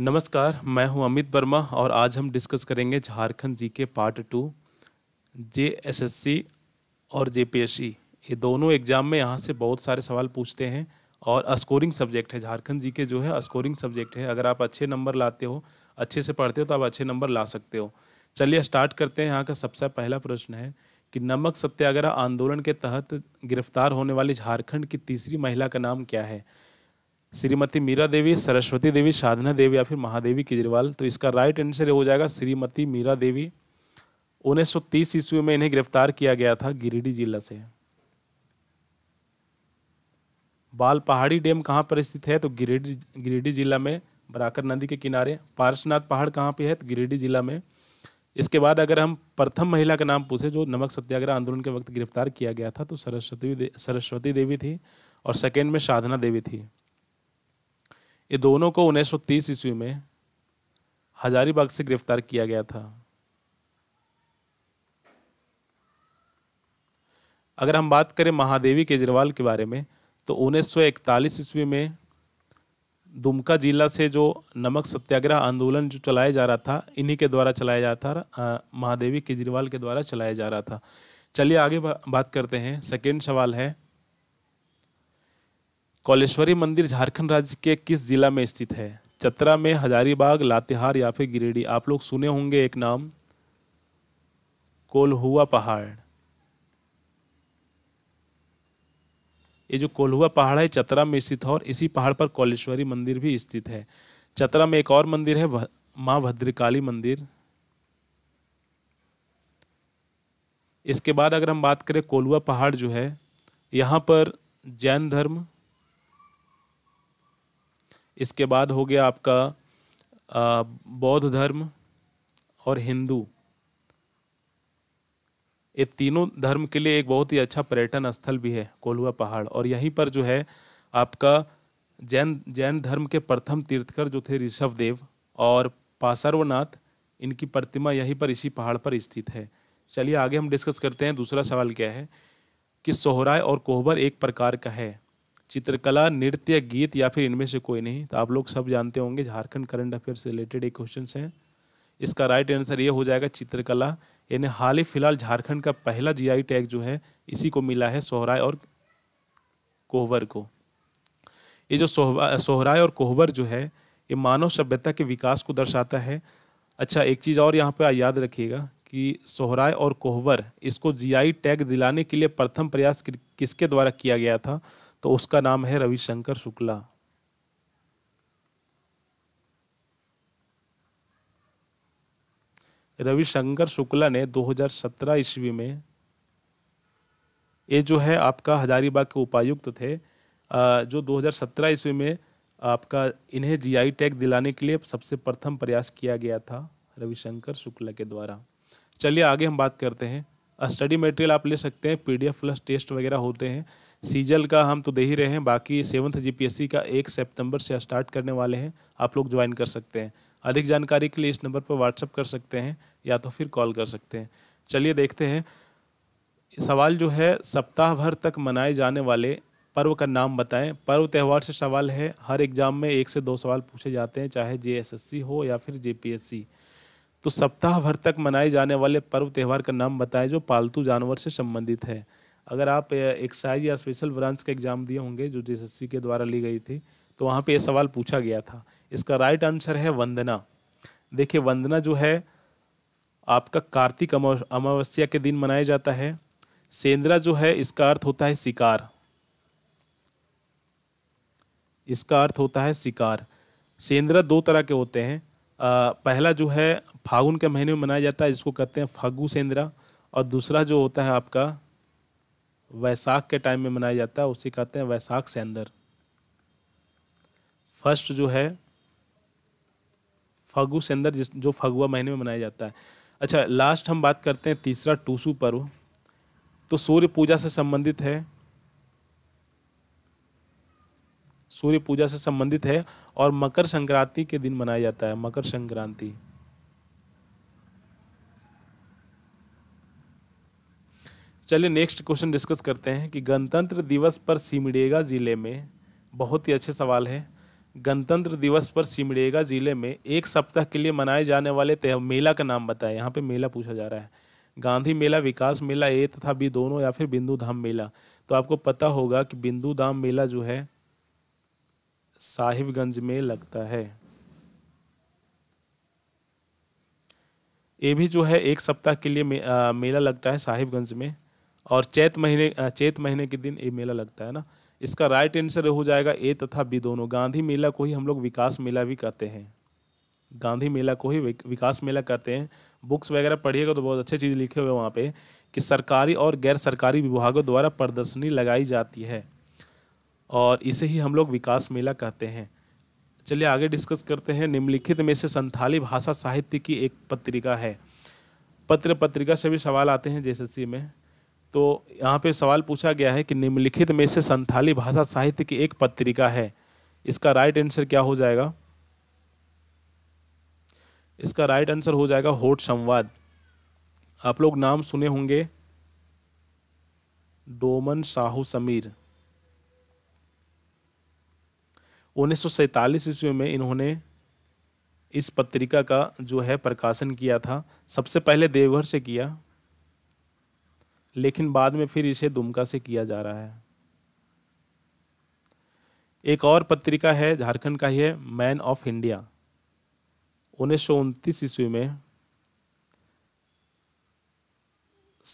नमस्कार मैं हूं अमित वर्मा और आज हम डिस्कस करेंगे झारखंड जी के part two J S S C और जे पी एस सी ये दोनों एग्जाम में यहाँ से बहुत सारे सवाल पूछते हैं और स्कोरिंग सब्जेक्ट है झारखंड जी के जो है स्कोरिंग सब्जेक्ट है अगर आप अच्छे नंबर लाते हो अच्छे से पढ़ते हो तो आप अच्छे नंबर ला सकते हो चलिए स्टार्ट करते हैं यहाँ का सबसे पहला प्रश्न है कि नमक सत्याग्रह आंदोलन के तहत गिरफ्तार होने वाली झारखंड की तीसरी महिला का नाम क्या है श्रीमती मीरा देवी सरस्वती देवी साधना देवी या फिर महादेवी केजरीवाल तो इसका राइट आंसर हो जाएगा श्रीमती मीरा देवी उन्नीस सौ तीस ईस्वी में इन्हें गिरफ्तार किया गया था गिरिडीह जिला से बाल पहाड़ी डैम कहाँ पर स्थित है तो गिरिडीह गिरिडीह जिला में बराकर नदी के किनारे पार्शनाथ पहाड़ कहाँ पे है तो गिरिडीह जिला में इसके बाद अगर हम प्रथम महिला का नाम पूछे जो नमक सत्याग्रह आंदोलन के वक्त गिरफ्तार किया गया था तो सरस्वती सरस्वती देवी थी और सेकेंड में साधना देवी थी ये दोनों को 1930 ईस्वी में हजारीबाग से गिरफ्तार किया गया था अगर हम बात करें महादेवी केजरीवाल के बारे में तो 1941 ईस्वी में दुमका जिला से जो नमक सत्याग्रह आंदोलन जो चलाया जा रहा था इन्हीं के द्वारा चलाया जा रहा था महादेवी केजरीवाल के द्वारा चलाया जा रहा था चलिए आगे बात करते हैं सेकेंड सवाल है कौलेश्वरी मंदिर झारखंड राज्य के किस जिला में स्थित है चतरा में हजारीबाग लातेहार या फिर गिरिडीह आप लोग सुने होंगे एक नाम कोल्हुआ पहाड़ ये जो कोल्हुआ पहाड़ है चतरा में स्थित है और इसी पहाड़ पर कौलेश्वरी मंदिर भी स्थित है चतरा में एक और मंदिर है माँ भद्रकाली मंदिर इसके बाद अगर हम बात करें कोलुआ पहाड़ जो है यहाँ पर जैन धर्म इसके बाद हो गया आपका बौद्ध धर्म और हिंदू ये तीनों धर्म के लिए एक बहुत ही अच्छा पर्यटन स्थल भी है कोलुआ पहाड़ और यहीं पर जो है आपका जैन जैन धर्म के प्रथम तीर्थकर जो थे ऋषभ देव और पासर्वनाथ इनकी प्रतिमा यहीं पर इसी पहाड़ पर स्थित है चलिए आगे हम डिस्कस करते हैं दूसरा सवाल क्या है कि सोहराय और कोहबर एक प्रकार का है चित्रकला नृत्य गीत या फिर इनमें से कोई नहीं तो आप लोग सब जानते होंगे झारखंड करंट अफेयर से रिलेटेड एक क्वेश्चन है इसका राइट आंसर ये हो जाएगा चित्रकला यानी हाल ही फिलहाल झारखंड का पहला जीआई टैग जो है इसी को मिला है सोहराय और कोहबर को ये जो सोहराय और कोहबर जो है ये मानव सभ्यता के विकास को दर्शाता है अच्छा एक चीज़ और यहाँ पे याद रखिएगा कि सोहराय और कोहबर इसको जीआई टैग दिलाने के लिए प्रथम प्रयास किसके द्वारा किया गया था तो उसका नाम है रविशंकर शुक्ला रविशंकर शुक्ला ने 2017 ईस्वी में ये जो है आपका हजारीबाग के उपायुक्त थे जो 2017 ईस्वी में आपका इन्हें जीआई टैग दिलाने के लिए सबसे प्रथम प्रयास किया गया था रविशंकर शुक्ला के द्वारा चलिए आगे हम बात करते हैं स्टडी मटेरियल आप ले सकते हैं पीडीएफ प्लस टेस्ट वगैरह होते हैं सीजल का हम तो दे ही रहे हैं बाकी सेवन्थ जीपीएससी का एक सितंबर से स्टार्ट करने वाले हैं आप लोग ज्वाइन कर सकते हैं अधिक जानकारी के लिए इस नंबर पर व्हाट्सअप कर सकते हैं या तो फिर कॉल कर सकते हैं चलिए देखते हैं सवाल जो है सप्ताह भर तक मनाए जाने वाले पर्व का नाम बताएं पर्व त्यौहार से सवाल है हर एग्ज़ाम में एक से दो सवाल पूछे जाते हैं चाहे जे हो या फिर जे तो सप्ताह भर तक मनाए जाने वाले पर्व त्यौहार का नाम बताएं जो पालतू जानवर से संबंधित है अगर आप एक्साइज या स्पेशल ब्रांच का एग्जाम दिए होंगे जो जे के द्वारा ली गई थी तो वहाँ पे ये सवाल पूछा गया था इसका राइट आंसर है वंदना देखिए वंदना जो है आपका कार्तिक अमावस्या के दिन मनाया जाता है सेंद्रा जो है इसका अर्थ होता है शिकार इसका अर्थ होता है शिकार सेंद्रा दो तरह के होते हैं पहला जो है फागुन के महीने में मनाया जाता है जिसको कहते हैं फागु सेंद्रा और दूसरा जो होता है आपका वैसाख के टाइम में मनाया जाता है उसे कहते हैं वैसाख सेंदर फर्स्ट जो है फगु सेंदर जिस जो फगुआ महीने में मनाया जाता है अच्छा लास्ट हम बात करते हैं तीसरा टूसू पर्व तो सूर्य पूजा से संबंधित है सूर्य पूजा से संबंधित है और मकर संक्रांति के दिन मनाया जाता है मकर संक्रांति चलिए नेक्स्ट क्वेश्चन डिस्कस करते हैं कि गणतंत्र दिवस पर सिमडेगा जिले में बहुत ही अच्छे सवाल है गणतंत्र दिवस पर सिमडेगा जिले में एक सप्ताह के लिए मनाए जाने वाले त्यौहार मेला का नाम बताएं यहाँ पे मेला पूछा जा रहा है गांधी मेला विकास मेला ए तथा बी दोनों या फिर बिंदु धाम मेला तो आपको पता होगा कि बिंदु धाम मेला जो है साहिबगंज में लगता है ये भी जो है एक सप्ताह के लिए मे, आ, मेला लगता है साहिबगंज में और चैत महीने चैत महीने के दिन ये मेला लगता है ना इसका राइट आंसर हो जाएगा ए तथा बी दोनों गांधी मेला को ही हम लोग विकास मेला भी कहते हैं गांधी मेला को ही विकास मेला कहते हैं बुक्स वगैरह पढ़िएगा तो बहुत अच्छे चीज़ लिखे हुए वहाँ पे कि सरकारी और गैर सरकारी विभागों द्वारा प्रदर्शनी लगाई जाती है और इसे ही हम लोग विकास मेला कहते हैं चलिए आगे डिस्कस करते हैं निम्नलिखित में से संथाली भाषा साहित्य की एक पत्रिका है पत्र पत्रिका से भी सवाल आते हैं जेएसएससी में तो यहाँ पे सवाल पूछा गया है कि निम्नलिखित में से संथाली भाषा साहित्य की एक पत्रिका है इसका राइट आंसर क्या हो जाएगा इसका राइट आंसर हो जाएगा होठ संवाद आप लोग नाम सुने होंगे डोमन साहू समीर उन्नीस सौ ईस्वी में इन्होंने इस पत्रिका का जो है प्रकाशन किया था सबसे पहले देवघर से किया लेकिन बाद में फिर इसे दुमका से किया जा रहा है एक और पत्रिका है झारखंड का ही है मैन ऑफ इंडिया उन्नीस सौ उनतीस ईस्वी में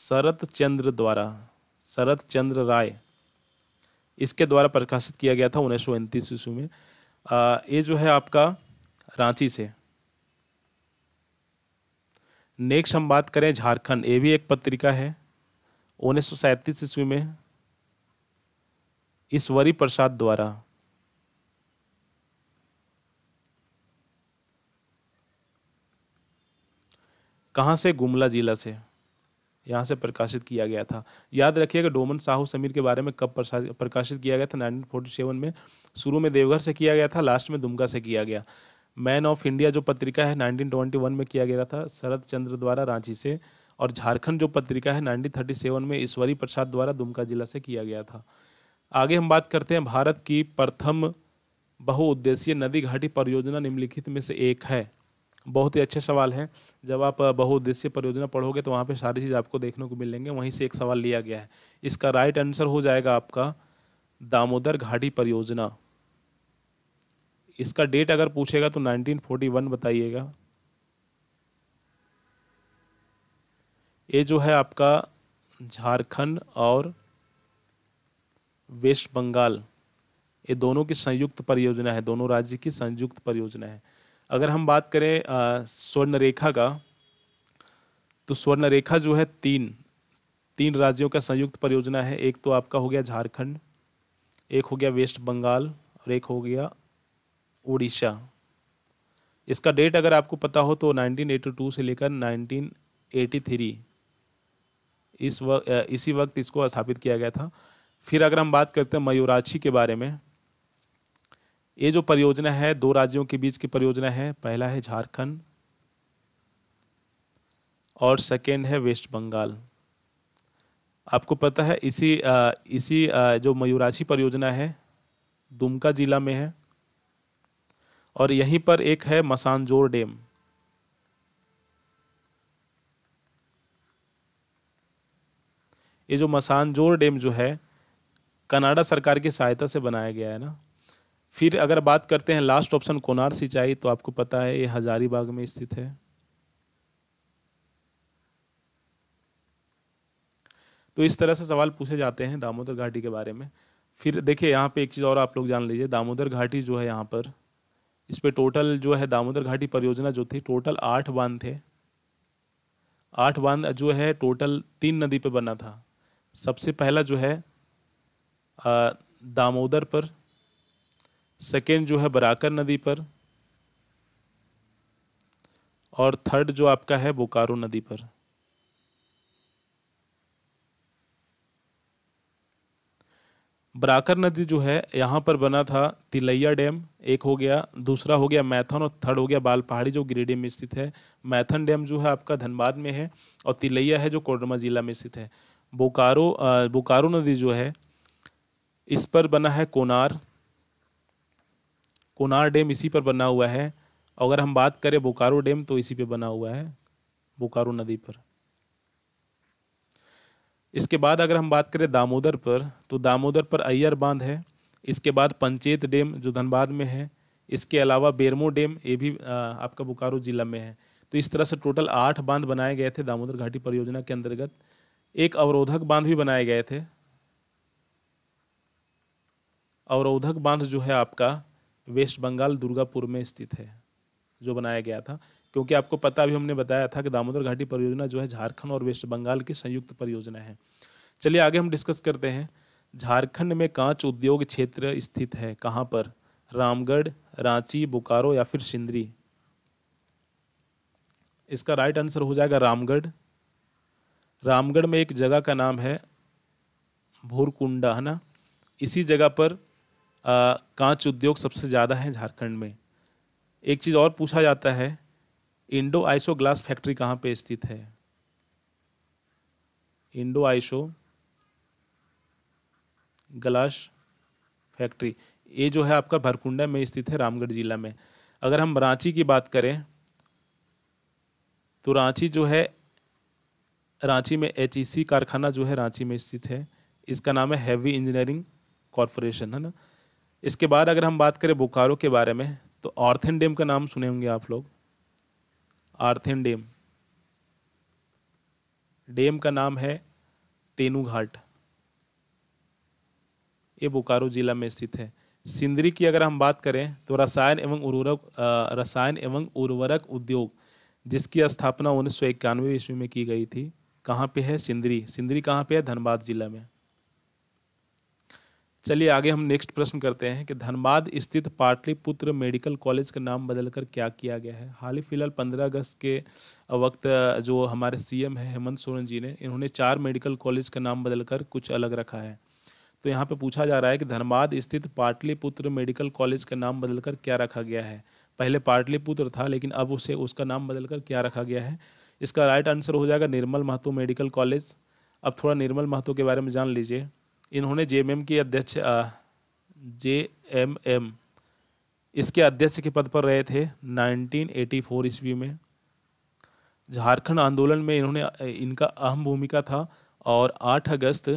शरत चंद्र द्वारा शरत चंद्र राय इसके द्वारा प्रकाशित किया गया था उन्नीस सौ उनतीस ईस्वी में आ, ये जो है आपका रांची से नेक्स्ट हम बात करें झारखंड ये भी एक पत्रिका है उन्नीस सौ सैंतीस ईस्वी में ईश्वरी प्रसाद द्वारा कहाँ से गुमला जिला से यहाँ से प्रकाशित किया गया था याद रखिएगा डोमन साहू समीर के बारे में कब प्रकाशित किया गया था 1947 में शुरू में देवघर से किया गया था लास्ट में दुमका से किया गया मैन ऑफ इंडिया जो पत्रिका है वन में किया गया था शरद चंद्र द्वारा रांची से और झारखंड जो पत्रिका है नाइनटीन थर्टी सेवन में ईश्वरी प्रसाद द्वारा दुमका जिला से किया गया था आगे हम बात करते हैं भारत की प्रथम बहुउद्देशीय नदी घाटी परियोजना निम्नलिखित में से एक है बहुत ही अच्छे सवाल हैं जब आप बहुउद्देश्य परियोजना पढ़ोगे तो वहाँ पे सारी चीज़ आपको देखने को मिलेंगे वहीं से एक सवाल लिया गया है इसका राइट आंसर हो जाएगा आपका दामोदर घाटी परियोजना इसका डेट अगर पूछेगा तो 1941 बताइएगा ये जो है आपका झारखंड और वेस्ट बंगाल ये दोनों की संयुक्त परियोजना है दोनों राज्य की संयुक्त परियोजना है अगर हम बात करें स्वर्ण रेखा का तो स्वर्ण रेखा जो है तीन तीन राज्यों का संयुक्त परियोजना है एक तो आपका हो गया झारखंड एक हो गया वेस्ट बंगाल और एक हो गया उड़ीसा इसका डेट अगर आपको पता हो तो 1982 से लेकर 1983 इस वक्त इसी वक्त इसको स्थापित किया गया था फिर अगर हम बात करते हैं मयूराक्षी के बारे में ये जो परियोजना है दो राज्यों के बीच की परियोजना है पहला है झारखंड और सेकेंड है वेस्ट बंगाल आपको पता है इसी आ, इसी आ, जो मयूराची परियोजना है दुमका जिला में है और यहीं पर एक है मसानजोर डैम ये जो मसानजोर डैम जो है कनाडा सरकार की सहायता से बनाया गया है ना फिर अगर बात करते हैं लास्ट ऑप्शन कोनार सिंचाई तो आपको पता है ये हजारीबाग में स्थित है तो इस तरह से सवाल पूछे जाते हैं दामोदर घाटी के बारे में फिर देखिए यहाँ पे एक चीज़ और आप लोग जान लीजिए दामोदर घाटी जो है यहाँ पर इस पर टोटल जो है दामोदर घाटी परियोजना जो थी टोटल आठ बांध थे आठ बांध जो है टोटल तीन नदी पे बना था सबसे पहला जो है दामोदर पर सेकेंड जो है बराकर नदी पर और थर्ड जो आपका है बोकारो नदी पर बराकर नदी जो है यहाँ पर बना था तिलैया डैम एक हो गया दूसरा हो गया मैथन और थर्ड हो गया बाल पहाड़ी जो गिरिडीह में स्थित है मैथन डैम जो है आपका धनबाद में है और तिलैया है जो कोडरमा जिला में स्थित है बोकारो बोकारो नदी जो है इस पर बना है कोनार कोनार डैम इसी पर बना हुआ है अगर हम बात करें बोकारो डैम तो इसी पे बना हुआ है बोकारो नदी पर इसके बाद अगर हम बात करें दामोदर पर तो दामोदर पर अय्यर बांध है इसके बाद पंचेत डैम जो धनबाद में है इसके अलावा बेरमो डैम ये भी आपका बोकारो जिला में है तो इस तरह से टोटल आठ बांध बनाए गए थे दामोदर घाटी परियोजना के अंतर्गत एक अवरोधक बांध भी बनाए गए थे अवरोधक बांध जो है आपका वेस्ट बंगाल दुर्गापुर में स्थित है जो बनाया गया था क्योंकि आपको पता भी हमने बताया था कि दामोदर घाटी परियोजना जो है झारखंड और वेस्ट बंगाल की संयुक्त परियोजना है चलिए आगे हम डिस्कस करते हैं झारखंड में कांच उद्योग क्षेत्र स्थित है कहाँ पर रामगढ़ रांची बोकारो या फिर सिंदरी इसका राइट आंसर हो जाएगा रामगढ़ रामगढ़ में एक जगह का नाम है भोरकुंडा है ना इसी जगह पर कांच उद्योग सबसे ज़्यादा है झारखंड में एक चीज़ और पूछा जाता है इंडो आइसो ग्लास फैक्ट्री कहाँ पे स्थित है इंडो आइसो ग्लास फैक्ट्री ये जो है आपका भरकुंडा में स्थित है रामगढ़ जिला में अगर हम रांची की बात करें तो रांची जो है रांची में एच कारखाना जो है रांची में स्थित है इसका नाम है हैवी इंजीनियरिंग कॉरपोरेशन है ना इसके बाद अगर हम बात करें बोकारो के बारे में तो आर्थन डेम का नाम सुने होंगे आप लोग आर्थन डेम डेम का नाम है तेनू घाट ये बोकारो जिला में स्थित है सिंदरी की अगर हम बात करें तो रसायन एवं उर्वरक रसायन एवं उर्वरक उद्योग जिसकी स्थापना उन्नीस सौ इक्यानवे ईस्वी में की गई थी कहाँ पे है सिंदरी सिंदरी कहाँ पे है धनबाद जिला में चलिए आगे हम नेक्स्ट प्रश्न करते हैं कि धनबाद स्थित पाटलिपुत्र मेडिकल कॉलेज का नाम बदलकर क्या किया गया है हाल ही फिलहाल पंद्रह अगस्त के वक्त जो हमारे सीएम हैं हेमंत सोरेन जी ने इन्होंने चार मेडिकल कॉलेज का नाम बदलकर कुछ अलग रखा है तो यहाँ पे पूछा जा रहा है कि धनबाद स्थित पाटलिपुत्र मेडिकल कॉलेज का नाम बदलकर क्या रखा गया है पहले पाटलिपुत्र था लेकिन अब उसे उसका नाम बदलकर क्या रखा गया है इसका राइट आंसर हो जाएगा निर्मल महतो मेडिकल कॉलेज अब थोड़ा निर्मल महतो के बारे में जान लीजिए इन्होंने जे के अध्यक्ष जे एम एम इसके अध्यक्ष के पद पर रहे थे 1984 ईस्वी में झारखंड आंदोलन में इन्होंने इनका अहम भूमिका था और 8 अगस्त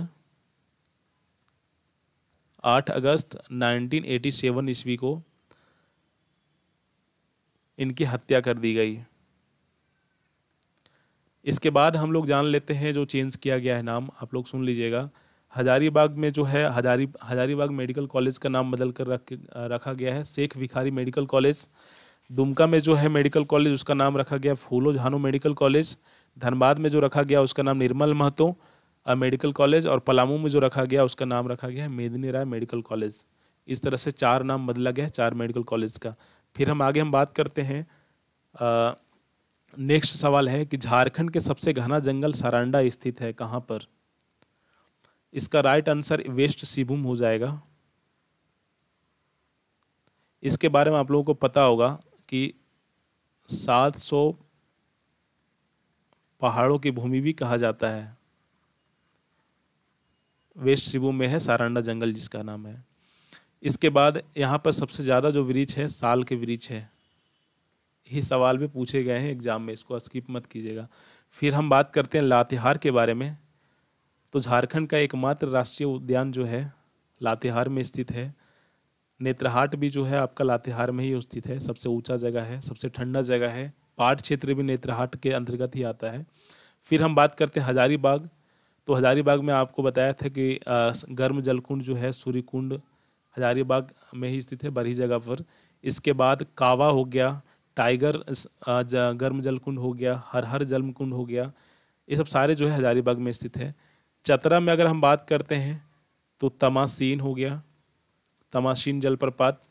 8 अगस्त 1987 ईस्वी को इनकी हत्या कर दी गई इसके बाद हम लोग जान लेते हैं जो चेंज किया गया है नाम आप लोग सुन लीजिएगा हजारीबाग में जो है हजारी हजारीबाग मेडिकल कॉलेज का नाम बदल कर रख रखा गया है शेख भिखारी मेडिकल कॉलेज दुमका में जो है मेडिकल कॉलेज उसका नाम रखा गया फूलो झानो मेडिकल कॉलेज धनबाद में जो रखा गया उसका नाम निर्मल महतो मेडिकल कॉलेज और पलामू में जो रखा गया उसका नाम रखा गया है मेदिनी राय मेडिकल कॉलेज इस तरह से चार नाम बदला गया है चार मेडिकल कॉलेज का फिर हम आगे हम बात करते हैं नेक्स्ट सवाल है कि झारखंड के सबसे घना जंगल सारांडा स्थित है कहाँ पर इसका राइट आंसर वेस्ट सिबुम हो जाएगा इसके बारे में आप लोगों को पता होगा कि 700 पहाड़ों की भूमि भी कहा जाता है वेस्ट सिबू में है सारंडा जंगल जिसका नाम है इसके बाद यहाँ पर सबसे ज़्यादा जो वृक्ष है साल के वृक्ष है ये सवाल भी पूछे गए हैं एग्जाम में इसको स्किप मत कीजिएगा फिर हम बात करते हैं लातिहार के बारे में तो झारखंड का एकमात्र राष्ट्रीय उद्यान जो है लातेहार में स्थित है नेत्रहाट भी जो है आपका लातेहार में ही स्थित है सबसे ऊंचा जगह है सबसे ठंडा जगह है पाट क्षेत्र भी नेत्रहाट के अंतर्गत ही आता है फिर हम बात करते हैं हजारीबाग तो हजारीबाग में आपको बताया था कि गर्म जलकुंड जो है सूर्यकुंड हजारीबाग में ही स्थित है बड़ी जगह पर इसके बाद कावा हो गया टाइगर गर्म जलकुंड हो गया हर हर जलकुंड हो गया ये सब सारे जो है हजारीबाग में स्थित है चतरा में अगर हम बात करते हैं तो तमासीन हो गया तमाशीन जलप्रपात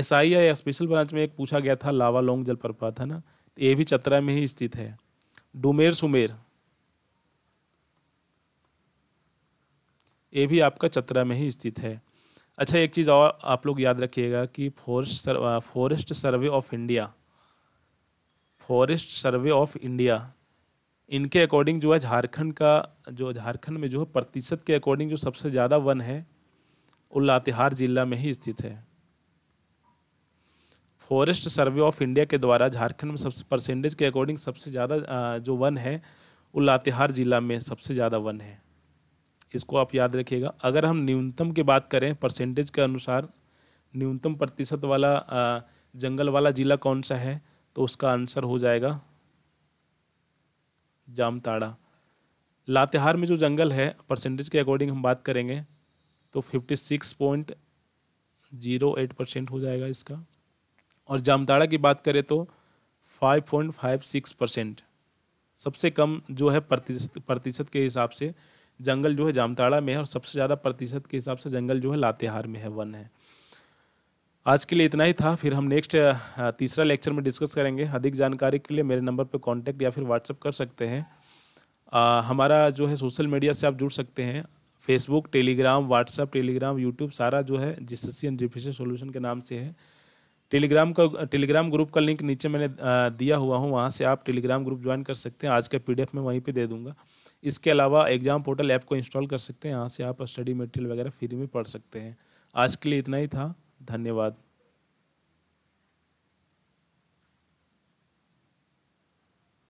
एस आई या स्पेशल ब्रांच में एक पूछा गया था लावा लोंग जलप्रपात है ना ये भी चतरा में ही स्थित है डुमेर सुमेर ये भी आपका चतरा में ही स्थित है अच्छा एक चीज़ और आप लोग याद रखिएगा कि forest survey, forest survey of India forest survey of India इनके अकॉर्डिंग जो है झारखंड का जो झारखंड में जो है प्रतिशत के अकॉर्डिंग जो सबसे ज़्यादा वन है वो लातेहार जिला में ही स्थित है फॉरेस्ट सर्वे ऑफ इंडिया के द्वारा झारखंड में सबसे परसेंटेज के अकॉर्डिंग सबसे ज़्यादा जो वन है वो लातेहार जिला में सबसे ज़्यादा वन है इसको आप याद रखिएगा अगर हम न्यूनतम की बात करें परसेंटेज के अनुसार न्यूनतम प्रतिशत वाला जंगल वाला ज़िला कौन सा है तो उसका आंसर हो जाएगा जामताड़ा लातेहार में जो जंगल है परसेंटेज के अकॉर्डिंग हम बात करेंगे तो fifty six point zero eight percent हो जाएगा इसका और जामताड़ा की बात करें तो five point five six percent सबसे कम जो है प्रतिशत प्रतिशत के हिसाब से जंगल जो है जामताड़ा में है और सबसे ज़्यादा प्रतिशत के हिसाब से जंगल जो है लातेहार में है वन है आज के लिए इतना ही था फिर हम नेक्स्ट तीसरा लेक्चर में डिस्कस करेंगे अधिक जानकारी के लिए मेरे नंबर पर कॉन्टैक्ट या फिर व्हाट्सअप कर सकते हैं आ, हमारा जो है सोशल मीडिया से आप जुड़ सकते हैं Facebook Telegram WhatsApp Telegram YouTube सारा जो है जिस एंड जीपीसी सोल्यूशन के नाम से है टेलीग्राम का टेलीग्राम ग्रुप का लिंक नीचे मैंने दिया हुआ हूँ वहाँ से आप टेलीग्राम ग्रुप ज्वाइन कर सकते हैं आज का पी मैं वहीं पर दे दूँगा इसके अलावा एग्जाम पोर्टल ऐप को इंस्टॉल कर सकते हैं यहाँ से आप स्टडी मटेरियल वगैरह फ्री में पढ़ सकते हैं आज के लिए इतना ही था धन्यवाद